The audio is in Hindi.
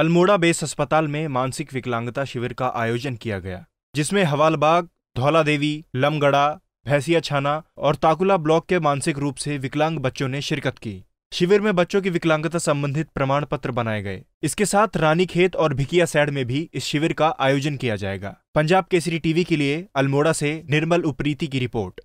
अल्मोड़ा बेस अस्पताल में मानसिक विकलांगता शिविर का आयोजन किया गया जिसमें हवालबाग धौला देवी लमगड़ा भैंसिया छाना और ताकुला ब्लॉक के मानसिक रूप से विकलांग बच्चों ने शिरकत की शिविर में बच्चों की विकलांगता संबंधित प्रमाण पत्र बनाए गए इसके साथ रानी खेत और भिकिया सैड में भी इस शिविर का आयोजन किया जाएगा पंजाब केसरी टीवी के लिए अल्मोड़ा से निर्मल उप्रीति की रिपोर्ट